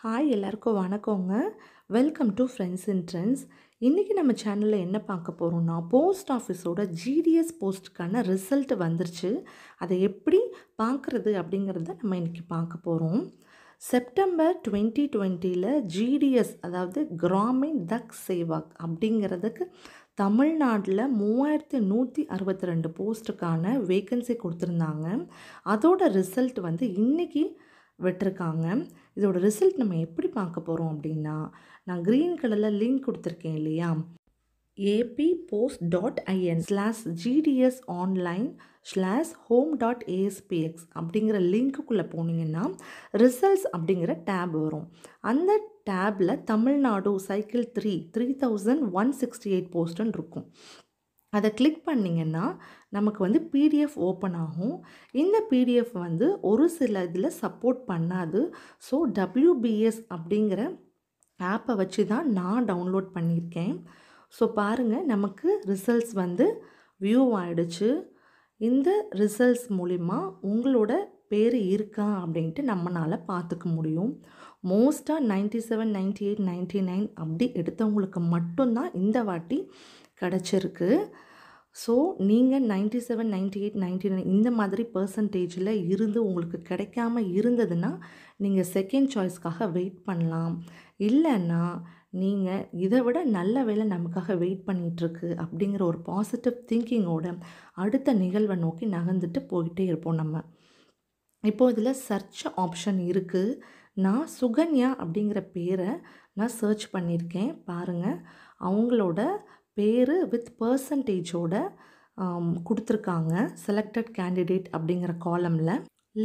hi எல்லாருக்கும் வணக்கங்க welcome to friends in trends இன்றைக்கி நம்ம சேனலில் என்ன பார்க்க போகிறோம்னா போஸ்ட் ஆஃபீஸோட ஜிடிஎஸ் போஸ்ட்டுக்கான ரிசல்ட் வந்துருச்சு அதை எப்படி பார்க்குறது அப்படிங்கிறத நம்ம இன்றைக்கி பார்க்க போகிறோம் செப்டம்பர் டுவெண்ட்டி டுவெண்ட்டியில் ஜிடிஎஸ் அதாவது கிராமின் தக் சேவாக் அப்படிங்கிறதுக்கு தமிழ்நாட்டில் மூவாயிரத்து நூற்றி அறுபத்தி ரெண்டு போஸ்ட்டுக்கான வேக்கன்சி கொடுத்துருந்தாங்க அதோட ரிசல்ட் வந்து இன்றைக்கி விட்டுருக்காங்க இதோட ரிசல்ட் நம்ம எப்படி பார்க்க போகிறோம் அப்படின்னா நான் க்ரீன் கலரில் லிங்க் கொடுத்துருக்கேன் இல்லையா AP post dot in slash GDS online slash home dot ASPX அப்படிங்கிற லிங்க்குள்ளே போனீங்கன்னா ரிசல்ட்ஸ் அப்படிங்கிற டேப் வரும் அந்த டேப்பில் Tamil Nadu cycle three three thousand one sixty eight போஸ்ட்டுன்னு இருக்கும் அதை கிளிக் பண்ணிங்கன்னா நமக்கு வந்து பிடிஎஃப் ஓப்பன் ஆகும் இந்த பிடிஎஃப் வந்து ஒரு சில இதில் சப்போர்ட் பண்ணாது ஸோ டபிள்யூபிஎஸ் அப்படிங்கிற ஆப்பை வச்சு தான் நான் டவுன்லோட் பண்ணியிருக்கேன் ஸோ பாருங்கள் நமக்கு ரிசல்ட்ஸ் வந்து வியூ ஆகிடுச்சு இந்த ரிசல்ட்ஸ் மூலிமா உங்களோட பேர் இருக்கா அப்படின்ட்டு நம்மளால் பார்த்துக்க முடியும் மோஸ்ட்டாக ninety seven ninety eight ninety nine அப்படி எடுத்தவங்களுக்கு மட்டும்தான் இந்த வாட்டி கிடச்சிருக்கு ஸோ நீங்கள் ninety seven ninety eight ninety nine இந்த மாதிரி பர்சன்டேஜில் இருந்து உங்களுக்கு கிடைக்காம இருந்ததுன்னா நீங்கள் செகண்ட் சாய்ஸ்க்காக வெயிட் பண்ணலாம் இல்லைன்னா நீங்கள் இதை விட நல்ல வேலை நமக்காக வெயிட் பண்ணிகிட்ருக்கு அப்படிங்கிற ஒரு பாசிட்டிவ் திங்கிங்கோட அடுத்த நிகழ்வை நோக்கி நகர்ந்துட்டு போயிட்டே இருப்போம் நம்ம இப்போது இதில் சர்ச் ஆப்ஷன் இருக்குது நான் சுகன்யா அப்படிங்கிற பேரை நான் சர்ச் பண்ணியிருக்கேன் பாருங்கள் அவங்களோட பேர் வித் பர்சன்டேஜோடு கொடுத்துருக்காங்க செலக்டட் கேண்டிடேட் அப்படிங்கிற காலமில்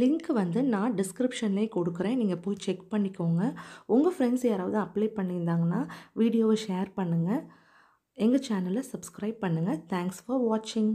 லிங்க் வந்து நான் டிஸ்கிரிப்ஷன்லேயே கொடுக்குறேன் நீங்கள் போய் செக் பண்ணிக்கோங்க உங்கள் ஃப்ரெண்ட்ஸ் யாராவது அப்ளை பண்ணியிருந்தாங்கன்னா வீடியோவை ஷேர் பண்ணுங்கள் எங்கள் சேனலை சப்ஸ்கிரைப் பண்ணுங்கள் தேங்க்ஸ் ஃபார் வாட்சிங்